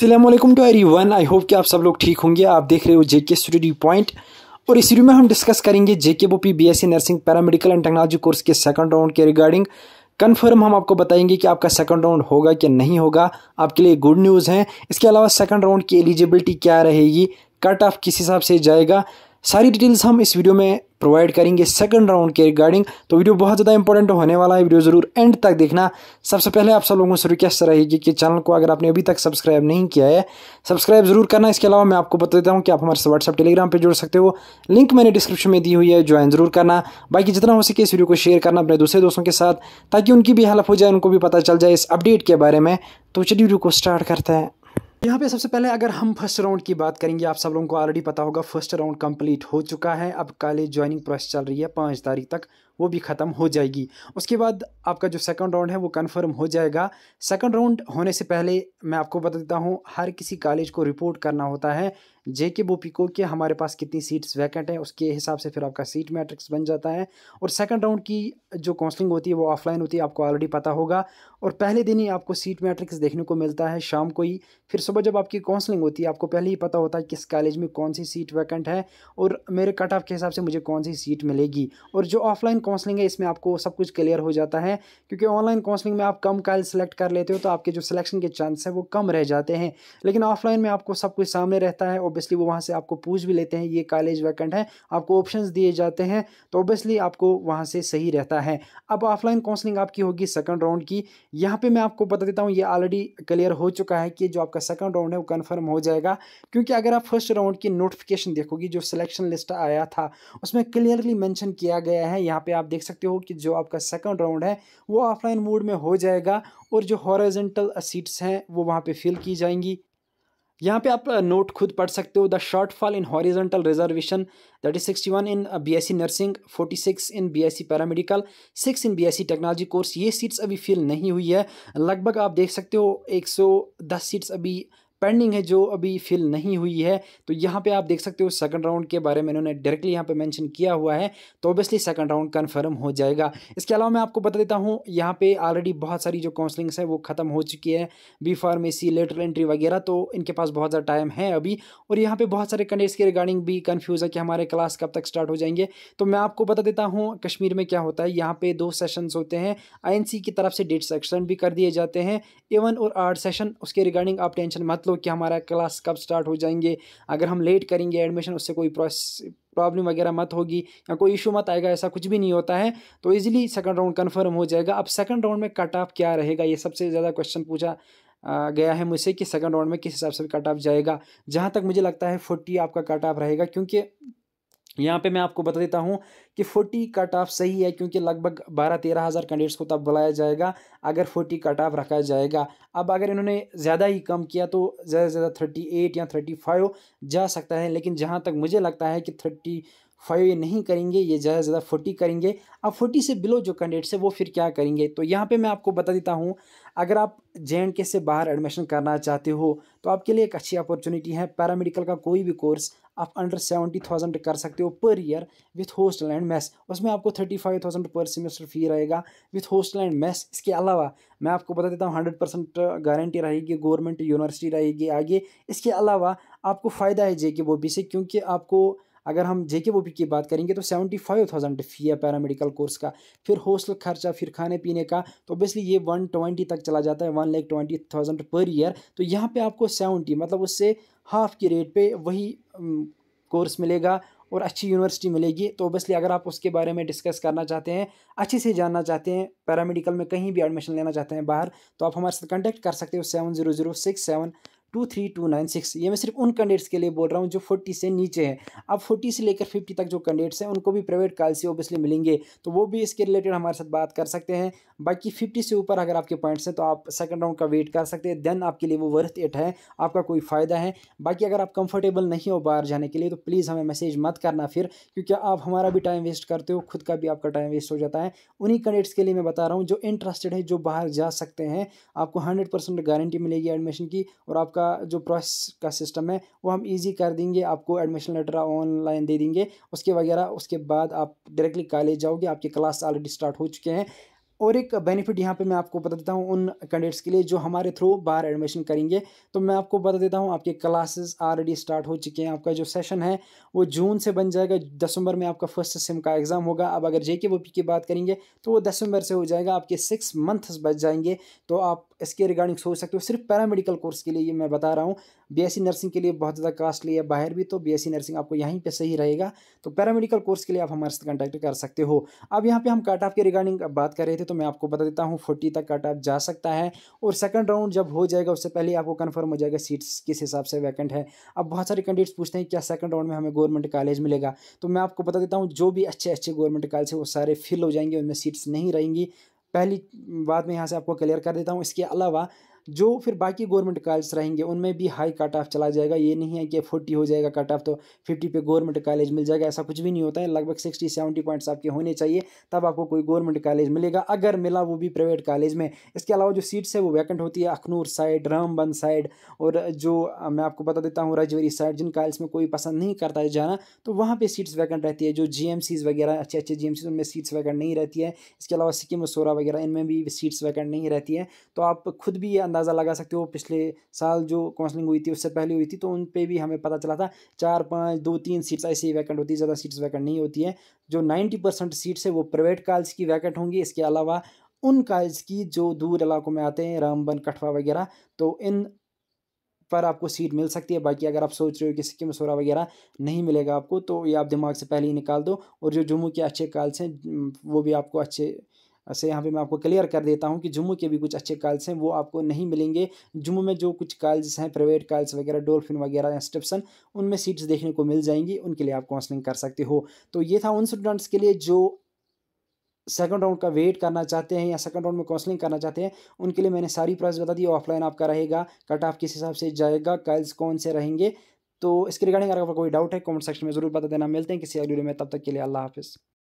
सलामकुम to every one I hope कि आप सब लोग ठीक होंगे आप देख रहे हो जे के स्टडी पॉइंट और इस वीडियो में हम डिस्कस करेंगे J K B B S C nursing paramedical and technology course के सेकंड राउंड के रिगार्डिंग कन्फर्म हम आपको बताएंगे कि आपका सेकंड राउंड होगा कि नहीं होगा आपके लिए गुड न्यूज़ है इसके अलावा सेकंड राउंड की एलिजिबिलिटी क्या रहेगी कट ऑफ किस हिसाब से जाएगा सारी डिटेल्स हम इस वीडियो में प्रोवाइड करेंगे सेकंड राउंड के रिगार्डिंग तो वीडियो बहुत ज़्यादा इंपॉर्टेंट होने वाला है वीडियो ज़रूर एंड तक देखना सबसे पहले आप सब लोगों से रिक्वेस्ट रहेगी कि चैनल को अगर आपने अभी तक सब्सक्राइब नहीं किया है सब्सक्राइब जरूर करना इसके अलावा मैं आपको बता देता हूँ कि आप हमारे व्हाट्सअप टेलीग्राम पर जुड़ सकते हो लिंक मैंने डिस्क्रिप्शन में दी हुई है ज्वाइन जरूर करना बाकी जितना हो सके इस वीडियो को शेयर करना अपने दूसरे दोस्तों के साथ ताकि उनकी भी हेल्प हो जाए उनको भी पता चल जाए इस अपडेट के बारे में तो चलिए वीडियो को स्टार्ट करते हैं यहाँ पे सबसे पहले अगर हम फर्स्ट राउंड की बात करेंगे आप सब लोगों को ऑलरेडी पता होगा फर्स्ट राउंड कंप्लीट हो चुका है अब कॉलेज ज्वाइनिंग प्रोसेस चल रही है पाँच तारीख तक वो भी ख़त्म हो जाएगी उसके बाद आपका जो सेकंड राउंड है वो कंफर्म हो जाएगा सेकंड राउंड होने से पहले मैं आपको बता देता हूँ हर किसी कॉलेज को रिपोर्ट करना होता है जे के को के हमारे पास कितनी सीट्स वैकेंट है उसके हिसाब से फिर आपका सीट मैट्रिक्स बन जाता है और सेकंड राउंड की जो काउंसलिंग होती है वो ऑफलाइन होती है आपको ऑलरेडी पता होगा और पहले दिन ही आपको सीट मैट्रिक्स देखने को मिलता है शाम को ही फिर सुबह जब आपकी काउंसलिंग होती है आपको पहले ही पता होता है किस कॉलेज में कौन सी सीट वैकेंट है और मेरे कट ऑफ के हिसाब से मुझे कौन सी सीट मिलेगी और जो ऑफलाइन काउंसलिंग है इसमें आपको सब कुछ क्लियर हो जाता है क्योंकि ऑनलाइन काउंसलिंग में आप कम कायल सेलेक्ट कर लेते हो तो आपके जो सिलेक्शन के चांस हैं वो कम रह जाते हैं लेकिन ऑफलाइन में आपको सब कुछ सामने रहता है ऑब्वियसली वो वहाँ से आपको पूछ भी लेते हैं ये कॉलेज वैकेंट है आपको ऑप्शन दिए जाते हैं तो ऑब्वियसली आपको वहाँ से सही रहता है अब ऑफलाइन काउंसलिंग आपकी होगी सेकंड राउंड की यहाँ पे मैं आपको बता देता हूँ ये ऑलरेडी क्लियर हो चुका है कि जो आपका सेकंड राउंड है वो कन्फर्म हो जाएगा क्योंकि अगर आप फर्स्ट राउंड की नोटिफिकेशन देखोगी जो सिलेक्शन लिस्ट आया था उसमें क्लियरली मेंशन किया गया है यहाँ पे आप देख सकते हो कि जो आपका सेकंड राउंड है वो ऑफलाइन मोड में हो जाएगा और जो हॉरिजेंटल सीट्स हैं वो वहाँ पे फिल की जाएंगी यहाँ पे आप नोट खुद पढ़ सकते हो the shortfall in horizontal reservation that is sixty one in BSc nursing forty six in BSc paramedical six in BSc technology course ये सीट्स अभी फिल नहीं हुई है लगभग आप देख सकते हो एक सौ दस सीट्स अभी पेंडिंग है जो अभी फिल नहीं हुई है तो यहाँ पे आप देख सकते हो सेकंड राउंड के बारे में इन्होंने डायरेक्टली यहाँ पे मेंशन किया हुआ है तो ऑब्वियसली सेकंड राउंड कंफर्म हो जाएगा इसके अलावा मैं आपको बता देता हूँ यहाँ पे ऑलरेडी बहुत सारी जो काउंसलिंग्स है वो ख़त्म हो चुकी है बी फार्मेसी लेटर एंट्री वगैरह तो इनके पास बहुत ज़्यादा टाइम है अभी और यहाँ पर बहुत सारे कंडेट्स के रिगार्डिंग भी कन्फ्यूज़ है कि हमारे क्लास कब तक स्टार्ट हो जाएंगे तो मैं आपको बता देता हूँ कश्मीर में क्या होता है यहाँ पर दो सेशन होते हैं आई की तरफ से डेट सेक्शन भी कर दिए जाते हैं एवन और आर्ट सेशन उसके रिगार्डिंग आप टेंशन मत दोस्तों कि हमारा क्लास कब स्टार्ट हो जाएंगे अगर हम लेट करेंगे एडमिशन उससे कोई प्रोसेस प्रॉब्लम वगैरह मत होगी या कोई इशू मत आएगा ऐसा कुछ भी नहीं होता है तो इजीली सेकंड राउंड कंफर्म हो जाएगा अब सेकंड राउंड में कट ऑफ क्या रहेगा ये सबसे ज़्यादा क्वेश्चन पूछा गया है मुझसे कि सेकंड राउंड में किस हिसाब से कट ऑफ जाएगा जहाँ तक मुझे लगता है फोर्टी आपका कट ऑफ रहेगा क्योंकि यहाँ पे मैं आपको बता देता हूँ कि फोर्टी कट ऑफ सही है क्योंकि लगभग बारह तेरह हज़ार कैंडिडेट्स को तब तो बुलाया जाएगा अगर फोर्टी कट ऑफ रखा जाएगा अब अगर इन्होंने ज़्यादा ही कम किया तो ज़्यादा से ज़्यादा थर्टी एट या थर्टी फाइव जा सकता है लेकिन जहाँ तक मुझे लगता है कि थर्टी फाइव ये नहीं करेंगे ये ज़्यादा से ज़्यादा फोर्टी करेंगे अब फोर्टी से बिलो जो कैंडिडेट्स है वो फिर क्या करेंगे तो यहाँ पे मैं आपको बता देता हूँ अगर आप जे के से बाहर एडमिशन करना चाहते हो तो आपके लिए एक अच्छी अपॉर्चुनिटी है पैरामेडिकल का कोई भी कोर्स आप अंडर सेवेंटी थाउजेंड कर सकते हो per year with hostel and mess उसमें आपको thirty five thousand per semester fee रहेगा विथ हॉस्टल एंड मैस इसके अलावा मैं आपको बता देता हूँ हंड्रेड परसेंट गारंटी रहेगी गवर्नमेंट यूनिवर्सिटी रहेगी आगे इसके अलावा आपको फ़ायदा है जे के बी से क्योंकि आपको अगर हम जे के बी की बात करेंगे तो सेवेंटी फाइव थाउजेंड फ़ी है पैरामेडिकल कोर्स का फिर हॉस्टल खर्चा फिर खाने पीने का तो ओबियसली ये वन ट्वेंटी तक चला जाता है one lakh twenty thousand per year तो यहाँ पे आपको सेवेंटी मतलब उससे हाफ की रेट पे वही कोर्स मिलेगा और अच्छी यूनिवर्सिटी मिलेगी तो ओबियसली अगर आप उसके बारे में डिस्कस करना चाहते हैं अच्छे से जानना चाहते हैं पैरामेडिकल में कहीं भी एडमिशन लेना चाहते हैं बाहर तो आप हमारे साथ कॉन्टैक्ट कर सकते हो seven zero zero six seven two three two nine six ये मैं सिर्फ उन कैंडिडेट्स के लिए बोल रहा हूँ जो फोर्टी से नीचे है अब फोर्टी से लेकर फिफ्टी तक जो कैंडिडेट्स हैं उनको भी प्राइवेट कॉल से ओबियसली मिलेंगे तो वो भी इसके रिलेटेड हमारे साथ बात कर सकते हैं बाकी फिफ्टी से ऊपर अगर आपके पॉइंट्स हैं तो आप सेकंड राउंड का वेट कर सकते हैं देन आपके लिए वो वर्थ इट है आपका कोई फ़ायदा है बाकी अगर आप कंफर्टेबल नहीं हो बाहर जाने के लिए तो प्लीज़ हमें मैसेज मत करना फिर क्योंकि आप हमारा भी टाइम वेस्ट करते हो खुद का भी आपका टाइम वेस्ट हो जाता है उन्हीं कैंडिडेट्स के लिए मैं बता रहा हूँ जो इंटरेस्टेड है जो बाहर जा सकते हैं आपको हंड्रेड गारंटी मिलेगी एडमिशन की और आपका का जो प्रोसेस का सिस्टम है वो हम इजी कर देंगे आपको एडमिशन लेटर ऑनलाइन दे देंगे उसके वगैरह उसके बाद आप डायरेक्टली कॉलेज जाओगे आपके क्लास ऑलरेडी स्टार्ट हो चुके हैं और एक बेनिफिट यहाँ पे मैं आपको बता देता हूँ उन कैंडिडेट्स के लिए जो हमारे थ्रू बाहर एडमिशन करेंगे तो मैं आपको बता देता हूँ आपके क्लासेस ऑलरेडी स्टार्ट हो चुके हैं आपका जो सेशन है वो जून से बन जाएगा दिसंबर में आपका फर्स्ट सेम का एग्ज़ाम होगा अब अगर जे के की बात करेंगे तो वो दिसंबर से हो जाएगा आपके सिक्स मंथ्स बच जाएंगे तो आप इसके रिगार्डिंग सोच सकते हो सिर्फ पैरामेडिकल कोर्स के लिए ये मैं बता रहा हूँ बीएससी नर्सिंग के लिए बहुत ज़्यादा कास्टली है बाहर भी तो बीएससी नर्सिंग आपको यहीं पे सही रहेगा तो पैरामेडिकल कोर्स के लिए आप हमारे साथ कॉन्टैक्ट कर सकते हो अब यहाँ पे हम कट ऑफ के रिगार्डिंग बात कर रहे थे तो मैं आपको बता देता हूँ फोर्टी तक कट ऑफ जा सकता है और सेकंड राउंड जब हो जाएगा उससे पहले आपको कन्फर्म हो जाएगा सीट्स किस हिसाब से वैकेंट है अब बहुत सारे कैंडिडेट्स पूछते हैं क्या सेकंड राउंड में हमें गवर्नमेंट कॉलेज मिलेगा तो मैं आपको बता देता हूँ जो भी अच्छे अच्छे गवर्नमेंट कॉलेज है वो सारे फिल हो जाएंगे उनमें सीट्स नहीं रहेंगी पहली बात मैं यहाँ से आपको क्लियर कर देता हूँ इसके अलावा जो फिर बाकी गवर्नमेंट कॉलेज रहेंगे उनमें भी हाई कट ऑफ चला जाएगा ये नहीं है कि फोर्टी हो जाएगा कट ऑफ तो फिफ्टी पे गवर्नमेंट कॉलेज मिल जाएगा ऐसा कुछ भी नहीं होता है लगभग सिक्सटी सेवेंटी पॉइंट्स आपके होने चाहिए तब आपको कोई गवर्नमेंट कॉलेज मिलेगा अगर मिला वो भी प्राइवेट कॉलेज में इसके अलावा जो सीट्स है वो वैकेंट होती है अखनूर साइड रामबन साइड और जो मैं आपको बता देता हूँ रजवरी साइड जिन कॉलेज में कोई पसंद नहीं करता है जाना तो वहाँ पर सीट्स वैकेंट रहती है जो जी वगैरह अच्छे अच्छे जी उनमें सीट्स वैकेंट नहीं रहती है इसके अलावा सिक्किम सोरा वगैरह इनमें भी सीट्स वैकेंट नहीं रहती है तो आप खुद भी ये अंदाज अंदाज़ा लगा सकते हो पिछले साल जो काउंसलिंग हुई थी उससे पहले हुई थी तो उन पर भी हमें पता चला था चार पाँच दो तीन सीट्स ऐसी वैकेंट होती है ज़्यादा सीट्स वैकेंट नहीं होती है जो नाइन्टी परसेंट सीट्स है वो प्राइवेट कॉलेज की वैकेंट होंगी इसके अलावा उन कॉलेज की जो दूर इलाकों में आते हैं रामबन कठवा वगैरह तो इन पर आपको सीट मिल सकती है बाकी अगर आप सोच रहे हो कि सिक्किम सोरा वगैरह नहीं मिलेगा आपको तो ये आप दिमाग से पहले ही निकाल दो और जो जम्मू के अच्छे कॉलेज हैं वो भी आपको अच्छे से यहाँ पे मैं आपको क्लियर कर देता हूँ कि जम्मू के भी कुछ अच्छे कॉल्स हैं वो आपको नहीं मिलेंगे जम्मू में जो कुछ कॉल्स हैं प्राइवेट कॉल्स वगैरह डोल्फिन वगैरह स्टिप्सन उनमें सीट्स देखने को मिल जाएंगी उनके लिए आप काउंसलिंग कर सकते हो तो ये था उन स्टूडेंट्स के लिए जो सेकंड राउंड का वेट करना चाहते हैं या सेकंड राउंड में काउंसलिंग करना चाहते हैं उनके लिए मैंने सारी प्राइस बता दी ऑफलाइन आपका रहेगा कट ऑफ किस हिसाब से जाएगा कॉल्स कौन से रहेंगे तो इसके रिगार्डिंग अगर आपका कोई डाउट है कमेंट सेक्शन में जरूर बता देना मिलते हैं किसी अगले वीडियो में तब तक के लिए अल्लाह हाफिज़